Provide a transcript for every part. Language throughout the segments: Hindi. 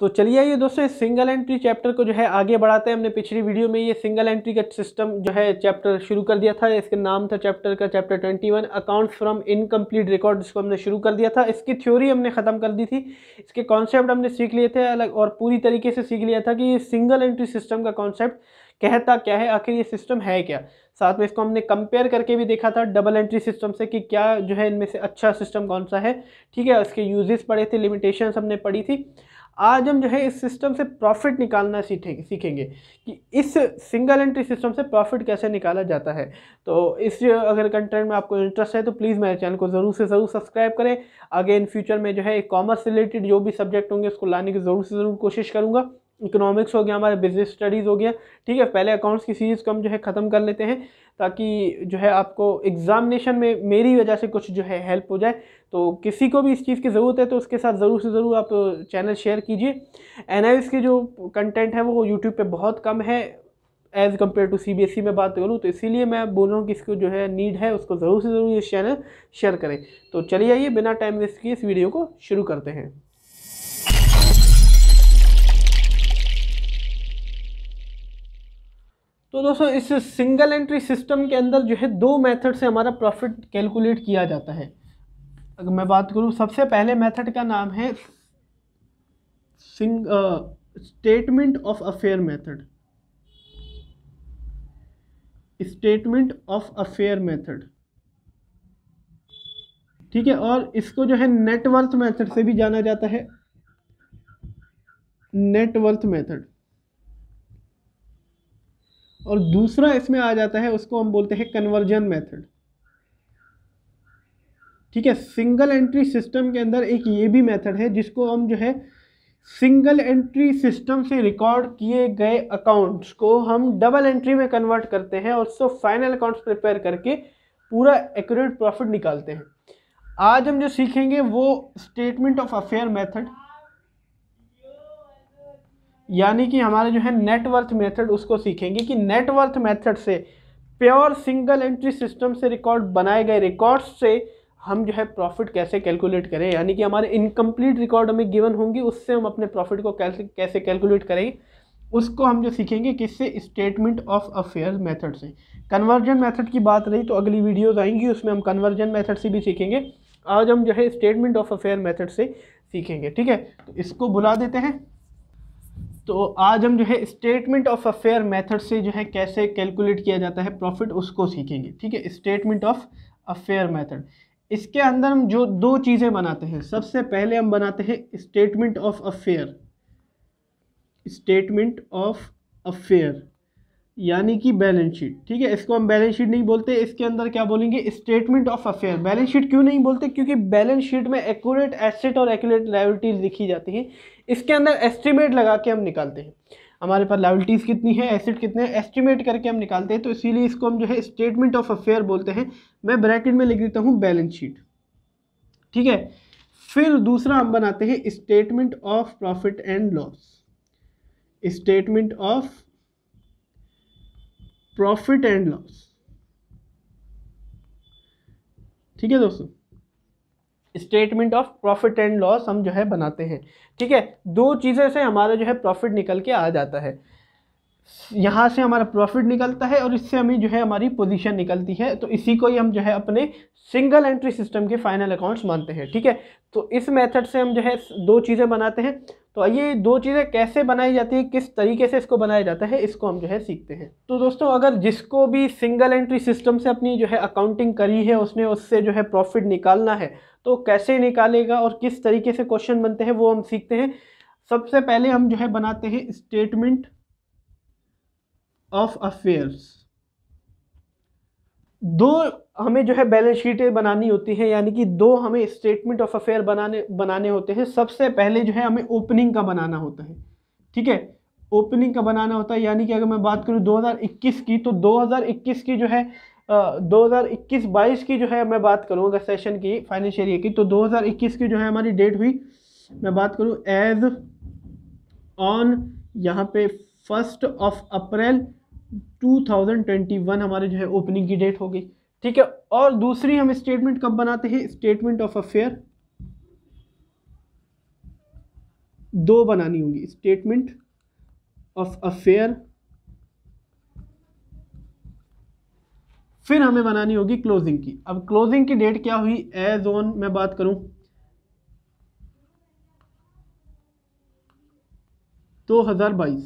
तो चलिए ये दोस्तों सिंगल एंट्री चैप्टर को जो है आगे बढ़ाते हैं हमने पिछली वीडियो में ये सिंगल एंट्री का सिस्टम जो है चैप्टर शुरू कर दिया था इसका नाम था चैप्टर का chapter 21 accounts from incomplete record जिसको हमने शुरू कर दिया था इसकी थ्योरी हमने ख़त्म कर दी थी इसके कॉन्सेप्ट हमने सीख लिए थे अलग और पूरी तरीके से सीख लिया था कि ये सिंगल एंट्री सिस्टम का कॉन्सेप्ट कहता क्या है आखिर ये सिस्टम है क्या साथ में इसको हमने कंपेयर करके भी देखा था डबल एंट्री सिस्टम से कि क्या जो है इनमें से अच्छा सिस्टम कौन सा है ठीक है इसके यूजेस पढ़े थे लिमिटेशंस हमने पढ़ी थी आज हम जो है इस सिस्टम से प्रॉफिट निकालना सीखेंगे सीखेंगे कि इस सिंगल एंट्री सिस्टम से प्रॉफिट कैसे निकाला जाता है तो इस अगर कंटेंट में आपको इंटरेस्ट है तो प्लीज़ मेरे चैनल को ज़रूर से ज़रूर सब्सक्राइब करें आगे इन फ्यूचर में जो है कॉमर्स रिलेटेड जो भी सब्जेक्ट होंगे उसको लाने की ज़रूर से ज़रूर कोशिश करूँगा इकोनॉमिक्स हो गया हमारे बिजनेस स्टडीज़ हो गया ठीक है पहले अकाउंट्स की सीरीज़ को हम जो है ख़त्म कर लेते हैं ताकि जो है आपको एग्ज़ामिनेशन में मेरी वजह से कुछ जो है हेल्प हो जाए तो किसी को भी इस चीज़ की ज़रूरत है तो उसके साथ ज़रूर से ज़रूर आप चैनल शेयर कीजिए एन के जो कंटेंट है वो यूट्यूब पर बहुत कम है एज़ कम्पेयर टू सी में बात करूँ तो इसीलिए मैं बोल रहा हूँ कि इसको जो है नीड है उसको ज़रूर से ज़रूर ये चैनल शेयर करें तो चलिए आइए बिना टाइम वेस्ट किए इस वीडियो को शुरू करते हैं तो दोस्तों इस सिंगल एंट्री सिस्टम के अंदर जो है दो मेथड से हमारा प्रॉफिट कैलकुलेट किया जाता है अगर मैं बात करूँ सबसे पहले मेथड का नाम है sing statement of affair method statement of affair method ठीक है और इसको जो है नेटवर्थ मेथड से भी जाना जाता है नेटवर्थ मेथड और दूसरा इसमें आ जाता है उसको हम बोलते हैं कन्वर्जन मेथड ठीक है सिंगल एंट्री सिस्टम के अंदर एक ये भी मेथड है जिसको हम जो है सिंगल एंट्री सिस्टम से रिकॉर्ड किए गए अकाउंट्स को हम डबल एंट्री में कन्वर्ट करते हैं और उसको फाइनल अकाउंट्स प्रिपेयर करके पूरा एक्यूरेट प्रॉफिट निकालते हैं आज हम जो सीखेंगे वो स्टेटमेंट ऑफ अफेयर मेथड यानी कि हमारे जो है नेटवर्थ मेथड उसको सीखेंगे कि नेटवर्थ मेथड से प्योर सिंगल एंट्री सिस्टम से रिकॉर्ड बनाए गए रिकॉर्ड्स से हम जो है प्रॉफिट कैसे कैलकुलेट करें यानी कि हमारे इनकम्प्लीट रिकॉर्ड हमें गिवन होंगी उससे हम अपने प्रॉफिट को कैसे कैसे कैलकुलेट करेंगे उसको हम जो सीखेंगे किससे स्टेटमेंट ऑफ अफेयर मेथड से कन्वर्जन मेथड की बात रही तो अगली वीडियोज आएंगी उसमें हम कन्वर्जन मेथड से भी सीखेंगे आज हम जो है स्टेटमेंट ऑफ अफेयर मेथड से सीखेंगे ठीक है तो इसको बुला देते हैं तो आज हम जो है स्टेटमेंट ऑफ अफेयर मेथड से जो है कैसे कैलकुलेट किया जाता है प्रॉफिट उसको सीखेंगे ठीक है स्टेटमेंट ऑफ अफेयर मेथड इसके अंदर हम जो दो चीज़ें बनाते हैं सबसे पहले हम बनाते हैं statement of affair statement of affair यानी कि बैलेंस शीट ठीक है इसको हम बैलेंस शीट नहीं बोलते इसके अंदर क्या बोलेंगे statement of affair balance sheet क्यों नहीं बोलते क्योंकि बैलेंस शीट में एक्यूरेट एसेट और एक्यूरेट लाइबिलिटीज़ लिखी जाती हैं इसके अंदर एस्टिमेट लगा के हम निकालते हैं हमारे पास लाइबिलिटीज़ कितनी है एसेट कितने हैं एस्टिमेट करके हम निकालते हैं तो इसीलिए इसको हम जो है स्टेटमेंट ऑफ अफेयर बोलते हैं मैं ब्रैकेट में लिख देता हूँ बैलेंस शीट ठीक है फिर दूसरा हम बनाते हैं statement of profit and loss statement of profit and loss ठीक है दोस्तों statement of profit and loss हम जो है बनाते हैं ठीक है दो चीज़ें से हमारा जो है प्रॉफिट निकल के आ जाता है यहाँ से हमारा प्रॉफिट निकलता है और इससे हमें जो है हमारी पोजीशन निकलती है तो इसी को ही हम जो है अपने सिंगल एंट्री सिस्टम के फाइनल अकाउंट्स मानते हैं ठीक है तो इस मेथड से हम जो है दो चीज़ें बनाते हैं तो ये दो चीज़ें कैसे बनाई जाती है किस तरीके से इसको बनाया जाता है इसको हम जो है सीखते हैं तो दोस्तों अगर जिसको भी सिंगल एंट्री सिस्टम से अपनी जो है अकाउंटिंग करी है उसने उससे जो है प्रॉफिट निकालना है तो कैसे निकालेगा और किस तरीके से क्वेश्चन बनते हैं वो हम सीखते हैं सबसे पहले हम जो है बनाते हैं स्टेटमेंट ऑफ अफेयर्स दो हमें जो है बैलेंस शीटें बनानी होती हैं यानी कि दो हमें स्टेटमेंट ऑफ अफेयर बनाने बनाने होते हैं सबसे पहले जो है हमें ओपनिंग का बनाना होता है ठीक है ओपनिंग का बनाना होता है यानी कि अगर मैं बात करूं 2021 की तो 2021 की जो है दो हज़ार इक्कीस बाईस की जो है मैं बात करूं अगर सेशन की फाइनेंशियल ईयर की तो 2021 की जो है हमारी डेट हुई मैं बात करूं एज ऑन यहाँ पे फर्स्ट ऑफ अप्रैल 2021 हमारे जो है ओपनिंग की डेट होगी ठीक है और दूसरी हम स्टेटमेंट कब बनाते हैं स्टेटमेंट ऑफ अफेयर दो बनानी होगी स्टेटमेंट ऑफ अफेयर फिर हमें बनानी होगी क्लोजिंग की अब क्लोजिंग की डेट क्या हुई एज ऑन मैं बात करूं दो हजार बाईस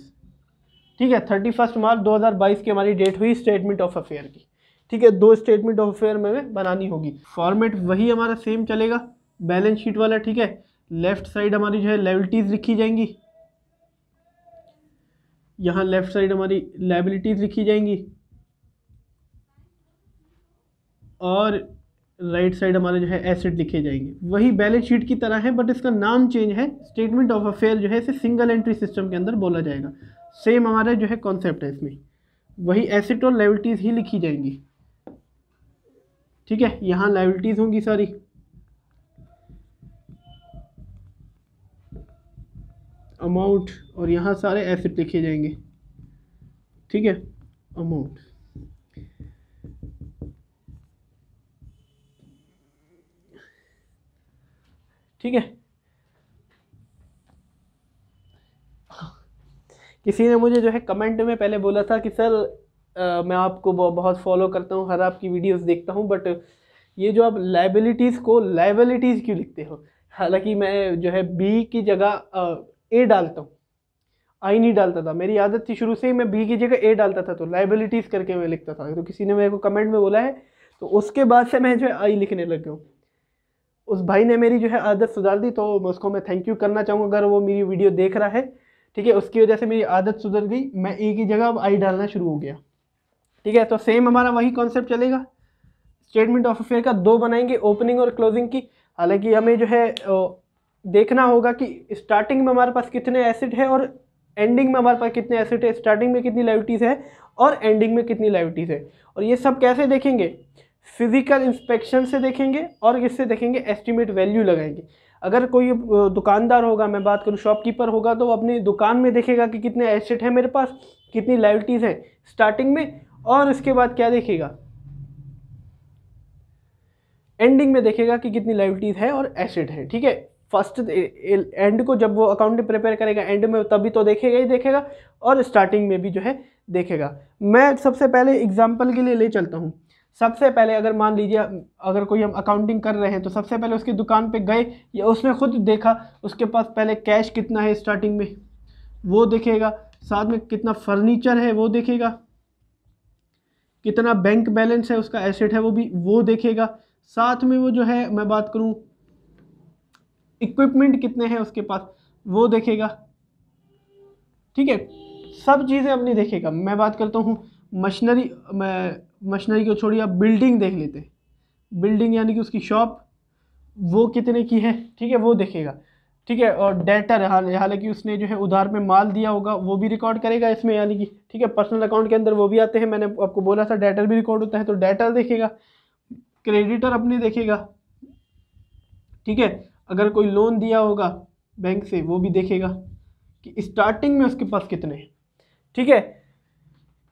ठीक है थर्टी फर्स्ट मार्च दो हज़ार बाईस की हमारी डेट हुई स्टेटमेंट ऑफ अफेयर की ठीक है दो स्टेटमेंट ऑफ अफेयर में बनानी होगी फॉर्मेट वही हमारा सेम चलेगा बैलेंस शीट वाला ठीक है लेफ्ट साइड हमारी जो है लेबिलिटीज़ लिखी जाएंगी यहाँ लेफ्ट साइड हमारी लाइबिलिटीज़ लिखी जाएंगी और राइट साइड हमारे जो है एसेट लिखे जाएंगे वही बैलेंस शीट की तरह है बट इसका नाम चेंज है स्टेटमेंट ऑफ अफेयर जो है इसे सिंगल एंट्री सिस्टम के अंदर बोला जाएगा सेम हमारा जो है कॉन्सेप्ट है इसमें वही एसिड और लेवल्टीज ही लिखी जाएंगी ठीक है यहाँ लेवल्टीज़ होंगी सारी अमाउंट और यहाँ सारे एसिड लिखे जाएंगे ठीक है अमाउंट ठीक है किसी ने मुझे जो है कमेंट में पहले बोला था कि सर आ, मैं आपको बहुत फॉलो करता हूँ हर आपकी वीडियोस देखता हूँ बट ये जो आप लाइबिलिटीज़ को लाइबिलिटीज़ क्यों लिखते हो हालांकि मैं जो है बी की जगह ए डालता हूँ आई नहीं डालता था मेरी आदत थी शुरू से ही मैं बी की जगह ए डालता था तो लाइबिलिटीज़ करके मैं लिखता था तो किसी ने मेरे को कमेंट में बोला है तो उसके बाद से मैं जो है आई लिखने लग गया हूँ उस भाई ने मेरी जो है आदत सुधार दी तो उसको मैं थैंक यू करना चाहूँगा अगर वो मेरी वीडियो देख रहा है ठीक है उसकी वजह से मेरी आदत सुधर गई मैं एक की जगह अब आई डालना शुरू हो गया ठीक है तो सेम हमारा वही कॉन्सेप्ट चलेगा स्टेटमेंट ऑफ अफेयर का दो बनाएंगे ओपनिंग और क्लोजिंग की हालांकि हमें जो है देखना होगा कि स्टार्टिंग में हमारे पास कितने एसिड है और एंडिंग में हमारे पास कितने एसिड है स्टार्टिंग में कितनी लाइविटीज़ है और एंडिंग में कितनी लाइविटीज़ है और ये सब कैसे देखेंगे फिजिकल इंस्पेक्शन से देखेंगे और किससे देखेंगे एस्टिमेट वैल्यू लगाएंगे अगर कोई दुकानदार होगा मैं बात करूँ शॉपकीपर होगा तो अपनी दुकान में देखेगा कि कितने एसेट हैं मेरे पास कितनी लाइवलिटीज़ हैं स्टार्टिंग में और उसके बाद क्या देखेगा एंडिंग में देखेगा कि कितनी लाइवलिटीज़ है और एसेट है ठीक है फर्स्ट एंड को जब वो अकाउंट प्रिपेयर करेगा एंड में तभी तो देखेगा ही देखेगा और स्टार्टिंग में भी जो है देखेगा मैं सबसे पहले एग्जाम्पल के लिए ले चलता हूँ सबसे पहले अगर मान लीजिए अगर कोई हम अकाउंटिंग कर रहे हैं तो सबसे पहले उसकी दुकान पे गए या उसने खुद देखा उसके पास पहले कैश कितना है स्टार्टिंग में वो देखेगा साथ में कितना फर्नीचर है वो देखेगा कितना बैंक बैलेंस है उसका एसेट है वो भी वो देखेगा साथ में वो जो है मैं बात करूँ इक्विपमेंट कितने हैं उसके पास वो देखेगा ठीक है सब चीज़ें अपनी देखेगा मैं बात करता हूँ मशीनरी मशीनरी को छोड़िए आप बिल्डिंग देख लेते हैं बिल्डिंग यानी कि उसकी शॉप वो कितने की है ठीक है वो देखेगा ठीक है और डेटर हालांकि उसने जो है उधार में माल दिया होगा वो भी रिकॉर्ड करेगा इसमें यानी कि ठीक है पर्सनल अकाउंट के अंदर वो भी आते हैं मैंने आपको बोला था डेटर भी रिकॉर्ड होता है तो डेटर देखेगा क्रेडिटर अपने देखेगा ठीक है अगर कोई लोन दिया होगा बैंक से वो भी देखेगा कि स्टार्टिंग में उसके पास कितने हैं ठीक है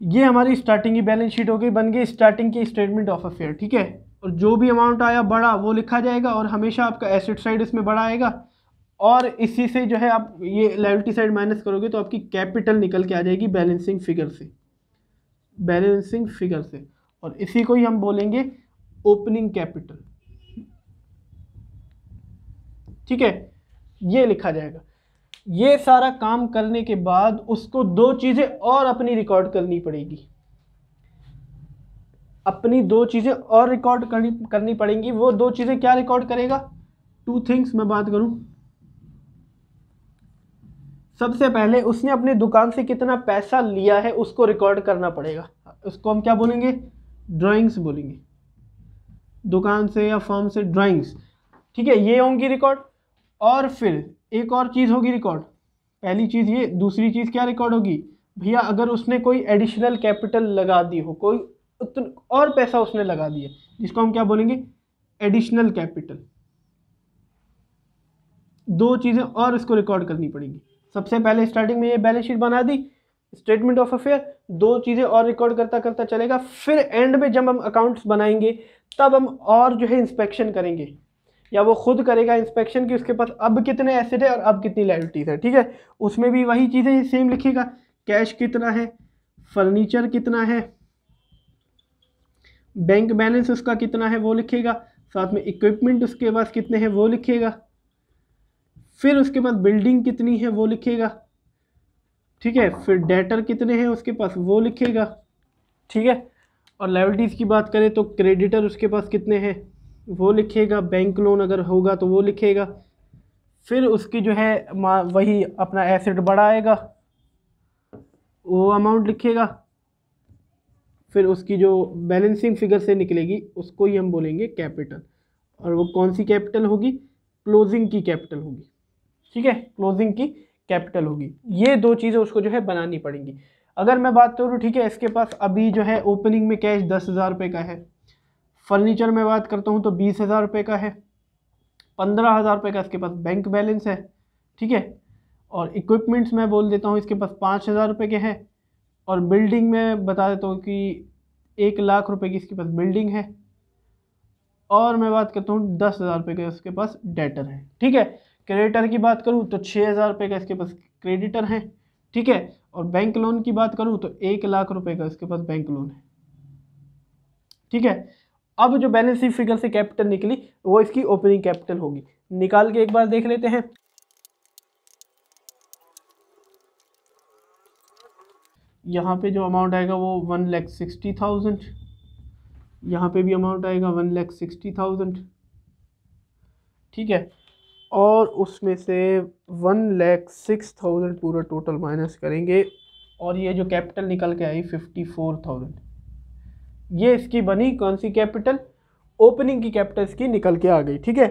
ये हमारी स्टार्टिंग की बैलेंस शीट हो गई बन गई स्टार्टिंग की स्टेटमेंट ऑफ अफेयर ठीक है और जो भी अमाउंट आया बड़ा वो लिखा जाएगा और हमेशा आपका एसेट साइड इसमें बड़ा आएगा और इसी से जो है आप ये लाइबिलिटी साइड माइनस करोगे तो आपकी कैपिटल निकल के आ जाएगी बैलेंसिंग फिगर से बैलेंसिंग फिगर से और इसी को ही हम बोलेंगे ओपनिंग कैपिटल ठीक है ये लिखा जाएगा ये सारा काम करने के बाद उसको दो चीज़ें और अपनी रिकॉर्ड करनी पड़ेगी अपनी दो चीज़ें और रिकॉर्ड करनी करनी पड़ेंगी वो दो चीज़ें क्या रिकॉर्ड करेगा टू थिंग्स मैं बात करूं सबसे पहले उसने अपने दुकान से कितना पैसा लिया है उसको रिकॉर्ड करना पड़ेगा उसको हम क्या बोलेंगे ड्राइंग्स बोलेंगे दुकान से या फॉर्म से ड्राइंग्स ठीक है ये होंगी रिकॉर्ड और फिर एक और चीज़ होगी रिकॉर्ड पहली चीज़ ये दूसरी चीज़ क्या रिकॉर्ड होगी भैया अगर उसने कोई एडिशनल कैपिटल लगा दी हो कोई उतन, और पैसा उसने लगा दिया जिसको हम क्या बोलेंगे एडिशनल कैपिटल दो चीज़ें और इसको रिकॉर्ड करनी पड़ेंगी सबसे पहले स्टार्टिंग में ये बैलेंस शीट बना दी स्टेटमेंट ऑफ अफेयर दो चीज़ें और रिकॉर्ड करता करता चलेगा फिर एंड में जब हम अकाउंट्स बनाएंगे तब हम और जो है इंस्पेक्शन करेंगे या वो खुद करेगा इंस्पेक्शन कि उसके पास अब कितने एसिड है और अब कितनी लाइबिलिटीज़ है ठीक है उसमें भी वही चीज़ें सेम लिखेगा कैश कितना है फर्नीचर कितना है बैंक बैलेंस उसका कितना है वो लिखेगा साथ में इक्विपमेंट उसके पास कितने हैं वो लिखेगा फिर उसके पास बिल्डिंग कितनी है वो लिखेगा ठीक है फिर डेटर कितने हैं उसके पास वो लिखेगा ठीक है और लाइबिलिटीज़ की बात करें तो क्रेडिटर उसके पास कितने हैं वो लिखेगा बैंक लोन अगर होगा तो वो लिखेगा फिर उसकी जो है वही अपना एसेट बढ़ाएगा वो अमाउंट लिखेगा फिर उसकी जो बैलेंसिंग फिगर से निकलेगी उसको ही हम बोलेंगे कैपिटल और वो कौन सी कैपिटल होगी क्लोजिंग की कैपिटल होगी ठीक है क्लोजिंग की कैपिटल होगी ये दो चीज़ें उसको जो है बनानी पड़ेंगी अगर मैं बात करूँ ठीक है इसके पास अभी जो है ओपनिंग में कैश दस हज़ार रुपये का है फर्नीचर में बात करता हूँ तो बीस हज़ार रुपये का है पंद्रह हज़ार रुपये का इसके पास बैंक बैलेंस है ठीक है और इक्विपमेंट्स मैं बोल देता हूँ इसके पास पाँच हज़ार रुपये के हैं और बिल्डिंग में बता देता हूँ कि एक लाख रुपये की इसके पास बिल्डिंग है और मैं बात करता हूँ दस हज़ार रुपये का इसके पास डेटर है ठीक है क्रेडिटर की बात करूँ तो छः हज़ार रुपये का इसके पास क्रेडिटर है ठीक है और बैंक लोन की बात करूँ तो एक लाख रुपये का इसके पास बैंक लोन है ठीक है अब जो बैलेंस शीट फिगर से कैपिटल निकली वो इसकी ओपनिंग कैपिटल होगी निकाल के एक बार देख लेते हैं यहाँ पे जो अमाउंट आएगा वो वन लैख सिक्सटी थाउजेंड यहाँ पे भी अमाउंट आएगा वन लैख सिक्सटी थाउजेंड ठीक है और उसमें से वन लैख सिक्स थाउजेंड पूरा टोटल माइनस करेंगे और ये जो कैपिटल निकल के आई फिफ्टी फोर थाउजेंड ये इसकी बनी कौन सी कैपिटल ओपनिंग की कैपिटल इसकी निकल के आ गई ठीक है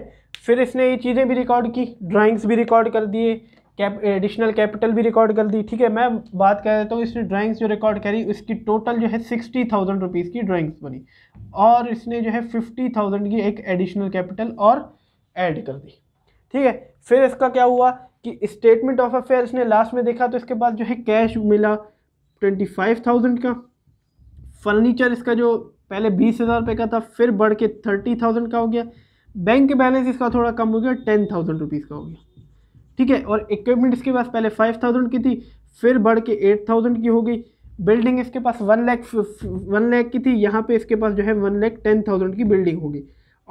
फिर इसने ये चीज़ें भी रिकॉर्ड की ड्राइंग्स भी रिकॉर्ड कर दिए कैप एडिशनल कैपिटल भी रिकॉर्ड कर दी ठीक है मैं बात कर देता हूँ इसने ड्राइंग्स जो रिकॉर्ड करी उसकी टोटल जो है सिक्सटी थाउजेंड रुपीज़ की ड्राइंग्स बनी और इसने जो है फिफ्टी थाउजेंड की एक एडिशनल कैपिटल और ऐड कर दी ठीक है फिर इसका क्या हुआ कि स्टेटमेंट ऑफ अफेयर इसने लास्ट में देखा तो इसके बाद जो है कैश मिला ट्वेंटी फाइव थाउजेंड का फर्नीचर इसका जो पहले बीस हज़ार रुपये का था फिर बढ़ के थर्टी थाउजेंड का हो गया बैंक बैलेंस इसका थोड़ा कम हो गया टेन थाउजेंड रुपीज़ का हो गया ठीक है और इक्विपमेंट इसके पास पहले फाइव थाउजेंड की थी फिर बढ़ के एट थाउजेंड की हो गई बिल्डिंग इसके पास वन लैख वन लैख की थी यहाँ पे इसके पास जो है वन लैख टेन थाउजेंड की बिल्डिंग होगी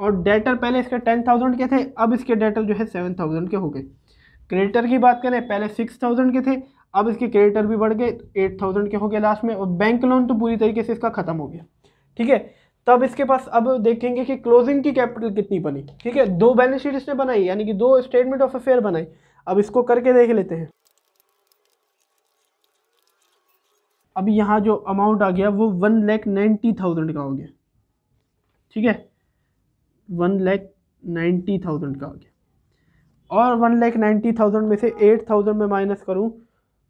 और डेटर पहले इसके टेन थाउजेंड के थे अब इसके डेटर जो है सेवन थाउजेंड के हो गए क्रेडिटर की बात करें पहले सिक्स थाउजेंड के थे अब इसके क्रेडिटर भी बढ़ गए एट थाउजेंड के हो गए लास्ट में और बैंक लोन तो पूरी तरीके से इसका ख़त्म हो गया ठीक है तब इसके पास अब देखेंगे कि क्लोजिंग की कैपिटल कितनी बनी ठीक है दो बैलेंस शीट इसने बनाई यानी कि दो स्टेटमेंट ऑफ अफेयर बनाई अब इसको करके देख लेते हैं अब यहाँ जो अमाउंट आ गया वो वन लैख नाइन्टी थाउजेंड का हो गया ठीक है वन लैख नाइन्टी थाउजेंड का हो गया और वन लैख नाइन्टी थाउजेंड में से एट थाउजेंड में माइनस करूँ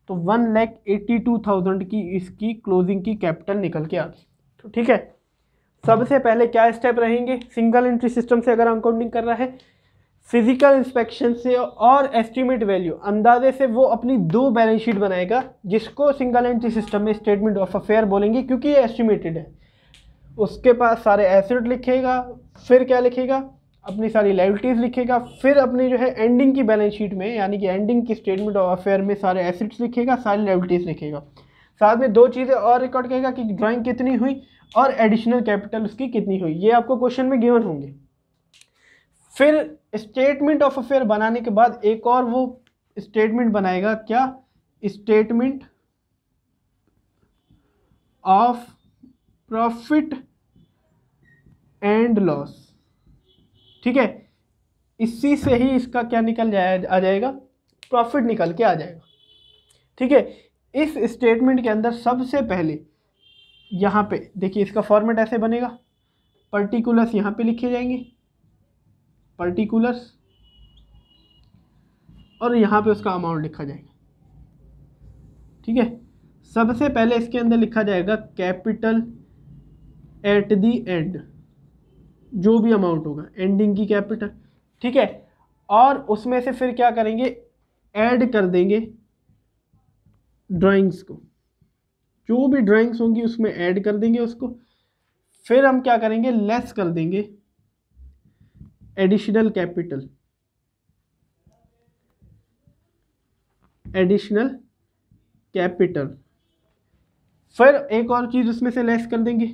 तो one lakh eighty two thousand की इसकी क्लोजिंग की कैपिटल निकल के आ गई तो ठीक है सबसे पहले क्या स्टेप रहेंगे सिंगल एंट्री सिस्टम से अगर अकाउंटिंग कर रहा है फिजिकल इंस्पेक्शन से और एस्टीमेट वैल्यू अंदाजे से वो अपनी दो बैलेंस शीट बनाएगा जिसको सिंगल एंट्री सिस्टम में स्टेटमेंट ऑफ अफेयर बोलेंगे क्योंकि ये एस्टिमेटेड है उसके पास सारे एसेट लिखेगा फिर क्या लिखेगा अपनी सारी लाइबिलिटीज़ लिखेगा फिर अपनी जो है एंडिंग की बैलेंस शीट में यानी कि एंडिंग की स्टेटमेंट ऑफ अफेयर में सारे एसिड्स लिखेगा सारी लाइबिलिटीज़ लिखेगा साथ में दो चीज़ें और रिकॉर्ड करेगा कि ड्राइंग कितनी हुई और एडिशनल कैपिटल उसकी कितनी हुई ये आपको क्वेश्चन में गिवन होंगे फिर स्टेटमेंट ऑफ अफेयर बनाने के बाद एक और वो स्टेटमेंट बनाएगा क्या statement of profit and loss ठीक है इसी से ही इसका क्या निकल जाए आ जाएगा प्रॉफिट निकल के आ जाएगा ठीक है इस स्टेटमेंट के अंदर सबसे पहले यहाँ पे देखिए इसका फॉर्मेट ऐसे बनेगा पर्टिकुलर्स यहाँ पे लिखे जाएंगे पर्टिकुलर्स और यहाँ पे उसका अमाउंट लिखा जाएगा ठीक है सबसे पहले इसके अंदर लिखा जाएगा कैपिटल एट दी एंड जो भी अमाउंट होगा एंडिंग की कैपिटल ठीक है और उसमें से फिर क्या करेंगे ऐड कर देंगे ड्राइंग्स को जो भी ड्राइंग्स होंगी उसमें ऐड कर देंगे उसको फिर हम क्या करेंगे लेस कर देंगे एडिशनल कैपिटल एडिशनल कैपिटल फिर एक और चीज़ उसमें से लेस कर देंगे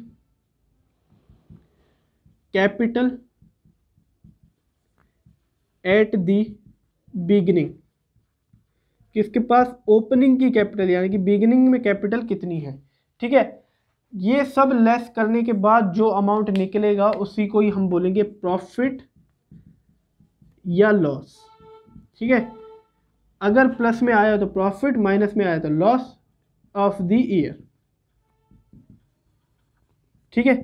कैपिटल एट दी बिगनिंग किसके पास ओपनिंग की कैपिटल यानी कि बिगिनिंग में कैपिटल कितनी है ठीक है ये सब लेस करने के बाद जो अमाउंट निकलेगा उसी को ही हम बोलेंगे प्रॉफिट या लॉस ठीक है अगर प्लस में आया तो प्रॉफिट माइनस में आया तो लॉस ऑफ द ईयर ठीक है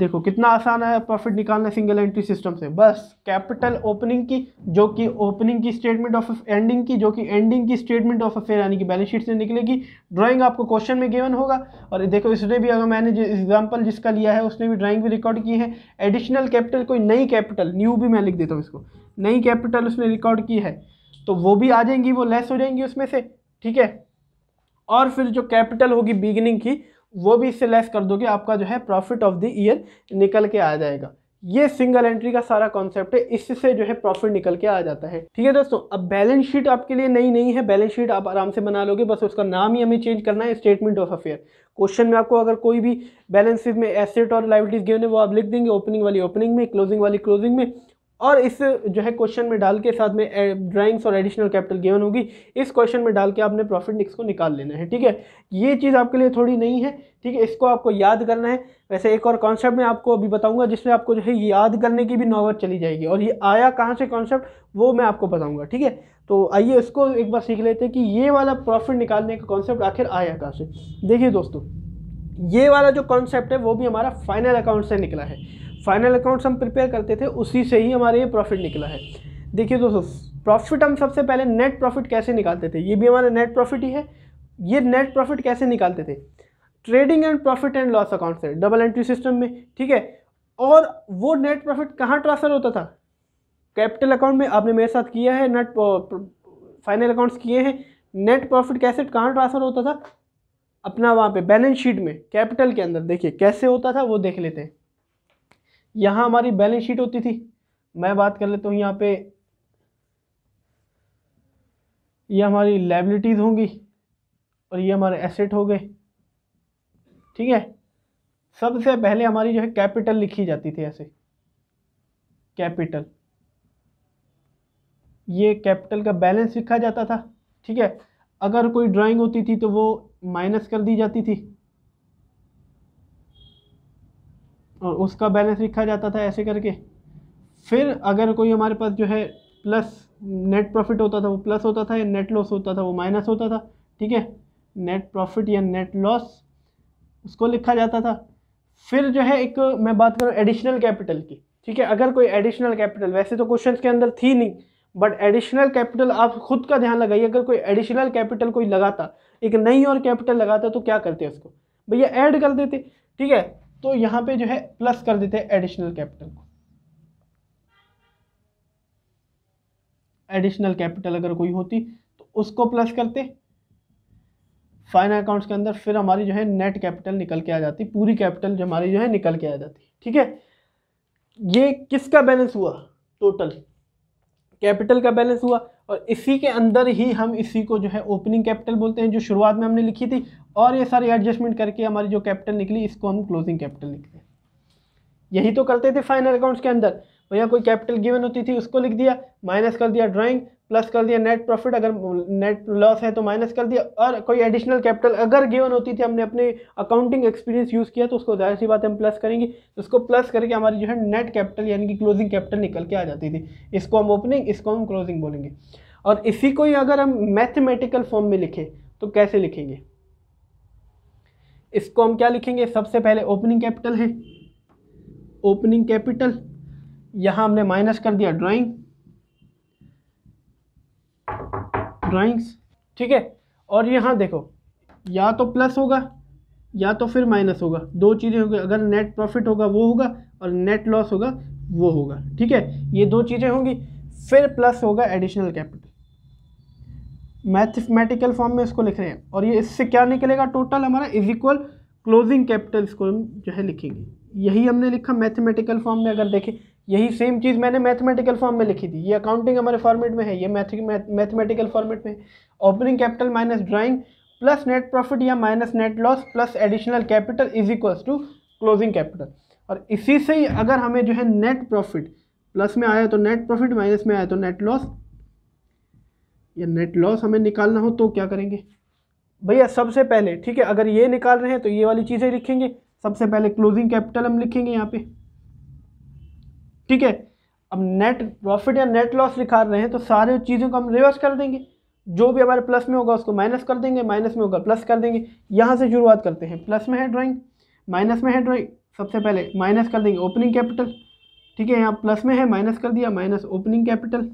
देखो कितना आसान है प्रॉफिट निकालना सिंगल एंट्री सिस्टम से बस कैपिटल ओपनिंग की जो कि ओपनिंग की स्टेटमेंट ऑफ एंडिंग की जो कि एंडिंग की स्टेटमेंट ऑफ अफेयर यानी कि बैलेंस शीट से निकलेगी ड्राइंग आपको क्वेश्चन में गिवन होगा और देखो इसने भी अगर मैंने जो एग्जाम्पल जिसका लिया है उसने भी ड्राइंग भी रिकॉर्ड की है एडिशनल कैपिटल कोई नई कैपिटल न्यू भी मैं लिख देता हूँ इसको नई कैपिटल उसने रिकॉर्ड की है तो वो भी आ जाएंगी वो लेस हो जाएंगी उसमें से ठीक है और फिर जो कैपिटल होगी बिगिनिंग की वो भी इससे लेस कर दोगे आपका जो है प्रॉफिट ऑफ द ईयर निकल के आ जाएगा ये सिंगल एंट्री का सारा कॉन्सेप्ट है इससे जो है प्रॉफिट निकल के आ जाता है ठीक है दोस्तों अब बैलेंस शीट आपके लिए नई नहीं है बैलेंस शीट आप आराम से बना लोगे बस उसका नाम ही हमें चेंज करना है स्टेटमेंट ऑफ अफेयर क्वेश्चन में आपको अगर कोई भी बैलेंस में एसेट और लाइविटीज गिवन है वो आप लिख देंगे ओपनिंग वाली ओपनिंग में क्लोजिंग वाली क्लोजिंग में और इस जो है क्वेश्चन में डाल के साथ में ड्राइंग्स और एडिशनल कैपिटल गेन होगी इस क्वेश्चन में डाल के आपने प्रॉफिट निक्स को निकाल लेना है ठीक है ये चीज़ आपके लिए थोड़ी नहीं है ठीक है इसको आपको याद करना है वैसे एक और कॉन्सेप्ट मैं आपको अभी बताऊंगा जिसमें आपको जो है याद करने की भी नौबत चली जाएगी और ये आया कहाँ से कॉन्सेप्ट वो मैं आपको बताऊँगा ठीक है तो आइए इसको एक बार सीख लेते हैं कि ये वाला प्रॉफिट निकालने का कॉन्सेप्ट आखिर आया कहाँ से देखिए दोस्तों ये वाला जो कॉन्सेप्ट है वो भी हमारा फाइनल अकाउंट से निकला है फाइनल अकाउंट्स हम प्रिपेयर करते थे उसी से ही हमारे ये प्रॉफिट निकला है देखिए दोस्तों प्रॉफिट हम सबसे पहले नेट प्रॉफिट कैसे निकालते थे ये भी हमारा नेट प्रॉफिट ही है ये नेट प्रॉफिट कैसे निकालते थे trading and profit and loss account से डबल एंट्री सिस्टम में ठीक है और वो नेट प्रॉफिट कहाँ ट्रांसफ़र होता था कैपिटल अकाउंट में आपने मेरे साथ किया है नेट फाइनल अकाउंट्स किए हैं नेट प्रॉफिट कैसे कहाँ ट्रांसफ़र होता था अपना वहाँ पे बैलेंस शीट में कैपिटल के अंदर देखिए कैसे होता था वो देख लेते हैं यहाँ हमारी बैलेंस शीट होती थी मैं बात कर लेता हूँ यहाँ पे ये हमारी लाइबिलिटीज़ होंगी और ये हमारे एसेट हो गए ठीक है सबसे पहले हमारी जो है कैपिटल लिखी जाती थी ऐसे कैपिटल ये कैपिटल का बैलेंस लिखा जाता था ठीक है अगर कोई ड्राइंग होती थी तो वो माइनस कर दी जाती थी और उसका बैलेंस लिखा जाता था ऐसे करके फिर अगर कोई हमारे पास जो है प्लस नेट प्रॉफिट होता था वो प्लस होता था या नेट लॉस होता था वो माइनस होता था ठीक है नेट प्रॉफिट या नेट लॉस उसको लिखा जाता था फिर जो है एक मैं बात करूँ एडिशनल कैपिटल की ठीक है अगर कोई एडिशनल कैपिटल वैसे तो क्वेश्चन के अंदर थी नहीं बट एडिशनल कैपिटल आप खुद का ध्यान लगाइए अगर कोई एडिशनल कैपिटल कोई लगाता एक नई और कैपिटल लगाता तो क्या करते उसको भैया ऐड कर देते ठीक है तो यहां पे जो है प्लस कर देते हैं एडिशनल कैपिटल को एडिशनल कैपिटल अगर कोई होती तो उसको प्लस करते फाइन अकाउंट्स के अंदर फिर हमारी जो है नेट कैपिटल निकल के आ जाती पूरी कैपिटल जो हमारी जो है निकल के आ जाती ठीक है ये किसका बैलेंस हुआ टोटल कैपिटल का बैलेंस हुआ और इसी के अंदर ही हम इसी को जो है ओपनिंग कैपिटल बोलते हैं जो शुरुआत में हमने लिखी थी और ये सारी एडजस्टमेंट करके हमारी जो कैपिटल निकली इसको हम क्लोजिंग कैपिटल लिखते हैं यही तो करते थे फाइनल अकाउंट्स के अंदर भैया कोई कैपिटल गिवन होती थी उसको लिख दिया माइनस कर दिया ड्राइंग प्लस कर दिया नेट प्रॉफिट अगर नेट लॉस है तो माइनस कर दिया और कोई एडिशनल कैपिटल अगर गिवन होती थी हमने अपने अकाउंटिंग एक्सपीरियंस यूज़ किया तो उसको जाहिर सी बात हम प्लस करेंगे तो उसको प्लस करके हमारी जो है नेट कैपिटल यानी कि क्लोजिंग कैपिटल निकल के आ जाती थी इसको हम ओपनिंग इसको हम क्लोजिंग बोलेंगे और इसी को ही अगर हम मैथमेटिकल फॉर्म में लिखें तो कैसे लिखेंगे इसको हम क्या लिखेंगे सबसे पहले ओपनिंग कैपिटल है ओपनिंग कैपिटल यहाँ हमने माइनस कर दिया ड्राइंग ड्राइंग्स ठीक है और यहाँ देखो या तो प्लस होगा या तो फिर माइनस होगा दो चीज़ें होगी अगर नेट प्रॉफिट होगा वो होगा और नेट लॉस होगा वो होगा ठीक है ये दो चीज़ें होंगी फिर प्लस होगा एडिशनल कैपिटल मैथमेटिकल फॉर्म में इसको लिख रहे हैं और ये इससे क्या निकलेगा टोटल हमारा इज इक्वल क्लोजिंग कैपिटल इसको हम जो है लिखेंगे यही हमने लिखा मैथमेटिकल फॉर्म में अगर देखें यही सेम चीज़ मैंने मैथमेटिकल फॉर्म में लिखी थी ये अकाउंटिंग हमारे फॉर्मेट में है ये मैथमेटिकल फॉर्मेट में opening capital minus drawing plus net profit या minus net loss plus additional capital is equals to closing capital और इसी से ही अगर हमें जो है नेट प्रॉफिट प्लस में आया तो नेट प्रॉफिट माइनस में आया तो नेट लॉस या नेट लॉस हमें निकालना हो तो क्या करेंगे भैया सबसे पहले ठीक है अगर ये निकाल रहे हैं तो ये वाली चीज़ें लिखेंगे सबसे पहले क्लोजिंग कैपिटल हम लिखेंगे यहाँ पर ठीक है अब नेट प्रॉफिट या नेट लॉस लिखा रहे हैं तो सारे चीज़ों को हम रिवर्स कर देंगे जो भी हमारे प्लस में होगा उसको माइनस कर देंगे माइनस में होगा प्लस कर देंगे यहाँ से शुरुआत करते हैं प्लस में है ड्राइंग माइनस में है ड्राइंग सबसे पहले माइनस कर देंगे ओपनिंग कैपिटल ठीक है यहाँ प्लस में है माइनस कर दिया माइनस ओपनिंग कैपिटल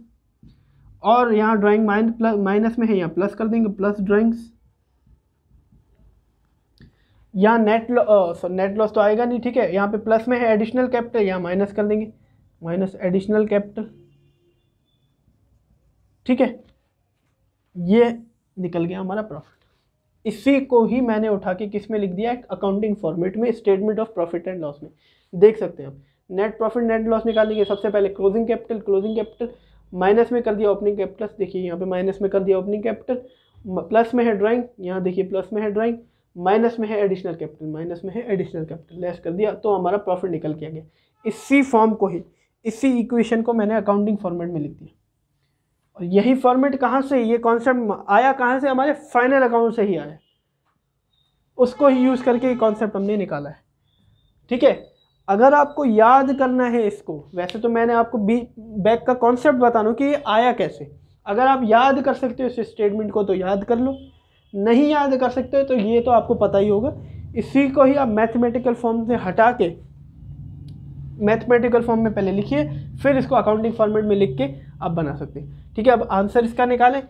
और यहाँ ड्राइंग माइन प्लस माइनस में है यहाँ प्लस कर देंगे प्लस ड्राइंग्स यहाँ नेट लॉस नेट लॉस तो आएगा नहीं ठीक है यहाँ पे प्लस में है एडिशनल कैपिटल यहाँ माइनस कर देंगे माइनस एडिशनल कैपिटल ठीक है ये निकल गया हमारा प्रॉफिट इसी को ही मैंने उठा के किस में लिख दिया अकाउंटिंग फॉर्मेट में statement of profit and loss में देख सकते हैं आप नेट प्रॉफिट नेट लॉस निकालेंगे सबसे पहले closing capital closing capital minus में कर दिया ओपनिंग कैपिटल देखिए यहाँ पे माइनस में कर दिया ओपनिंग कैपिटल प्लस में है ड्राइंग यहाँ देखिए प्लस में है ड्राइंग माइनस में है एडिशनल कैपिटल माइनस में है एडिशनल कैपिटल लेस कर दिया तो हमारा प्रॉफिट निकल के आ गया इसी फॉर्म को ही इसी इक्वेशन को मैंने अकाउंटिंग फॉर्मेट में लिख दिया और यही फॉर्मेट कहाँ से ये कॉन्सेप्ट आया कहाँ से हमारे फाइनल अकाउंट से ही आया उसको ही यूज़ करके ये कॉन्सेप्ट हमने निकाला है ठीक है अगर आपको याद करना है इसको वैसे तो मैंने आपको बी बैक का कॉन्सेप्ट बता लूँ कि ये आया कैसे अगर आप याद कर सकते हो इस स्टेटमेंट को तो याद कर लो नहीं याद कर सकते तो ये तो आपको पता ही होगा इसी को ही आप मैथमेटिकल फॉर्म से हटा के मैथमेटिकल फॉर्म में पहले लिखिए फिर इसको अकाउंटिंग फॉर्मेट में लिख के आप बना सकते हैं ठीक है अब आंसर इसका निकालें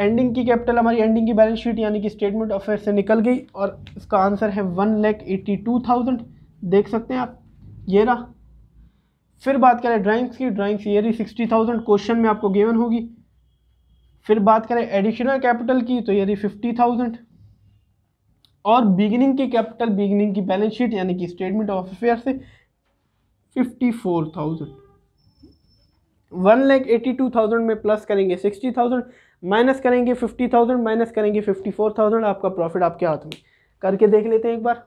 एंडिंग की कैपिटल हमारी एंडिंग की बैलेंस शीट यानी कि स्टेटमेंट ऑफ से निकल गई और इसका आंसर है one lakh eighty two thousand देख सकते हैं आप ये रहा फिर बात करें ड्राइंग्स की ड्राइंग्स ये रही सिक्सटी थाउजेंड क्वेश्चन में आपको गेवन होगी फिर बात करें एडिशनल कैपिटल की तो ये रही फिफ्टी थाउजेंड और बिगिनिंग की कैपिटल बिगिनिंग की बैलेंस शीट यानी कि स्टेटमेंट ऑफ अफेयर से fifty four thousand one lakh eighty two thousand में प्लस करेंगे सिक्सटी थाउजेंड माइनस करेंगे फिफ्टी थाउजेंड माइनस करेंगे फिफ्टी फोर थाउजेंड आपका प्रॉफिट आपके हाथ में करके देख लेते हैं एक बार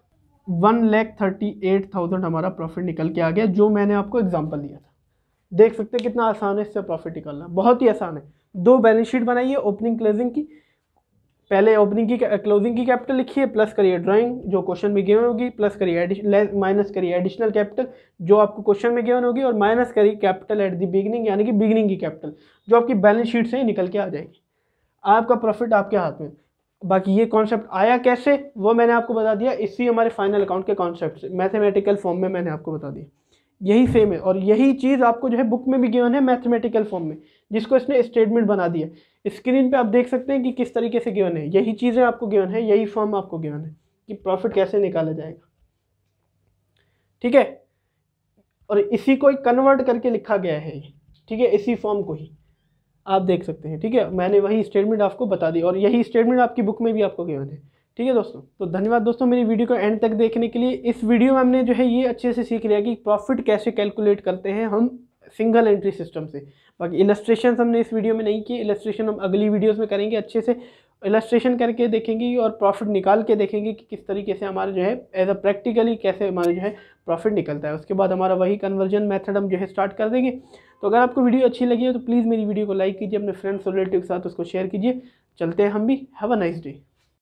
one lakh thirty eight thousand हमारा प्रॉफिट निकल के आ गया जो मैंने आपको एग्जाम्पल दिया था देख सकते हैं कितना आसान है इससे प्रॉफिट निकालना बहुत ही आसान है दो बैलेंस शीट बनाइए ओपनिंग क्लोजिंग की पहले ओपनिंग की क्लोजिंग की कैपिटल लिखिए प्लस करिए ड्राइंग जो क्वेश्चन में गेवन होगी प्लस करिए माइनस करिए एडिशनल कैपिटल जो आपको क्वेश्चन में गेवन होगी और माइनस करिए कैपिटल एट द बिगनिंग यानी कि बिगनिंग की कैपिटल जो आपकी बैलेंस शीट से ही निकल के आ जाएगी आपका प्रॉफिट आपके हाथ में बाकी ये कॉन्सेप्ट आया कैसे वो मैंने आपको बता दिया इसी हमारे फाइनल अकाउंट के कॉन्सेप्ट से मैथमेटिकल फॉर्म में मैंने आपको बता दिया यही सेम है और यही चीज़ आपको जो है बुक में भी गेवन है मैथमेटिकल फॉर्म में जिसको इसने स्टेटमेंट बना दिया स्क्रीन पे आप देख सकते हैं कि किस तरीके से गिवन है यही चीज़ें आपको गिवन है यही फॉर्म आपको गिवन है कि प्रॉफिट कैसे निकाला जाएगा ठीक है और इसी को ही कन्वर्ट करके लिखा गया है ठीक है इसी फॉर्म को ही आप देख सकते हैं ठीक है मैंने वही स्टेटमेंट आपको बता दी और यही स्टेटमेंट आपकी बुक में भी आपको गिवन है ठीक है दोस्तों तो धन्यवाद दोस्तों मेरी वीडियो को एंड तक देखने के लिए इस वीडियो में हमने जो है ये अच्छे से सीख लिया कि प्रॉफिट कैसे कैलकुलेट करते हैं हम सिंगल एंट्री सिस्टम से बाकी इलस्ट्रेशन हमने इस वीडियो में नहीं किए इलस्ट्रेशन हम अगली वीडियोस में करेंगे अच्छे से इलस्ट्रेशन करके देखेंगे और प्रॉफिट निकाल के देखेंगे कि किस तरीके से हमारा जो है एज अ प्रैक्टिकली कैसे हमारा जो है प्रॉफिट निकलता है उसके बाद हमारा वही कन्वर्जन मेथड हम जो है स्टार्ट कर देंगे तो अगर आपको वीडियो अच्छी लगी हो तो प्लीज़ मेरी वीडियो को लाइक कीजिए अपने फ्रेंड्स और रिलेटिव के साथ उसको शेयर कीजिए चलते हैं हम भी हैव अ नाइस डे